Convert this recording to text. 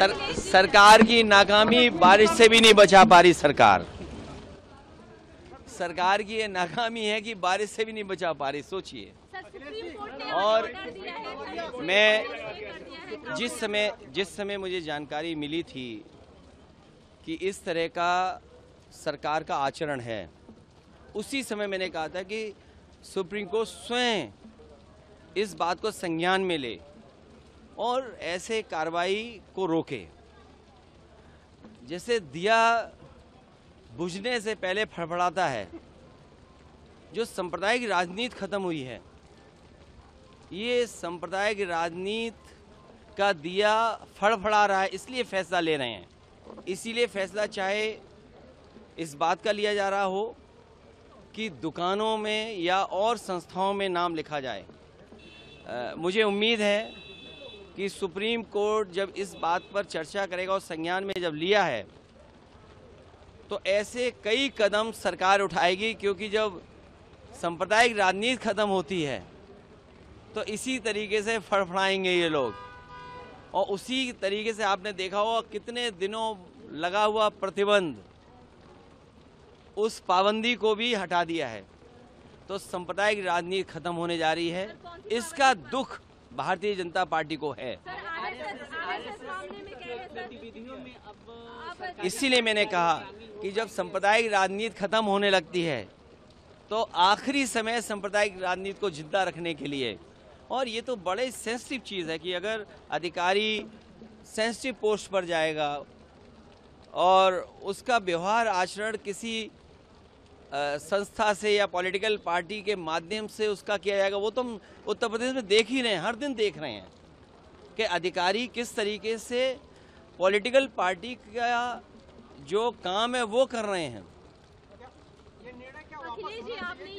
sir, सरकार की नाकामी बारिश से भी नहीं बचा पा रही सरकार सरकार की ये नाकामी है कि बारिश से भी नहीं बचा पा रही सोचिए और मैं जिस समय जिस समय मुझे जानकारी मिली थी कि इस तरह का सरकार का आचरण है उसी समय मैंने कहा था कि सुप्रीम कोर्ट स्वयं इस बात को संज्ञान में ले और ऐसे कार्रवाई को रोके जैसे दिया बुझने से पहले फड़फड़ाता है जो सांप्रदायिक राजनीति खत्म हुई है ये सांप्रदायिक राजनीति का दिया फड़फड़ा रहा है इसलिए फैसला ले रहे हैं इसीलिए फैसला चाहे इस बात का लिया जा रहा हो कि दुकानों में या और संस्थाओं में नाम लिखा जाए आ, मुझे उम्मीद है कि सुप्रीम कोर्ट जब इस बात पर चर्चा करेगा और संज्ञान में जब लिया है तो ऐसे कई कदम सरकार उठाएगी क्योंकि जब सांप्रदायिक राजनीति खत्म होती है तो इसी तरीके से फड़फड़ाएंगे ये लोग और उसी तरीके से आपने देखा होगा कितने दिनों लगा हुआ प्रतिबंध उस पाबंदी को भी हटा दिया है तो सांप्रदायिक राजनीति खत्म होने जा रही है इसका दुख भारतीय जनता पार्टी को है इसीलिए मैंने कहा कि जब सांप्रदायिक राजनीति खत्म होने लगती है तो आखिरी समय सांप्रदायिक राजनीति को जिंदा रखने के लिए और ये तो बड़े सेंसिटिव चीज़ है कि अगर अधिकारी सेंसिटिव पोस्ट पर जाएगा और उसका व्यवहार आचरण किसी संस्था से या पॉलिटिकल पार्टी के माध्यम से उसका किया जाएगा वो तो हम उत्तर प्रदेश में देख ही रहे हैं हर दिन देख रहे हैं कि अधिकारी किस तरीके से पॉलिटिकल पार्टी का जो काम है वो कर रहे हैं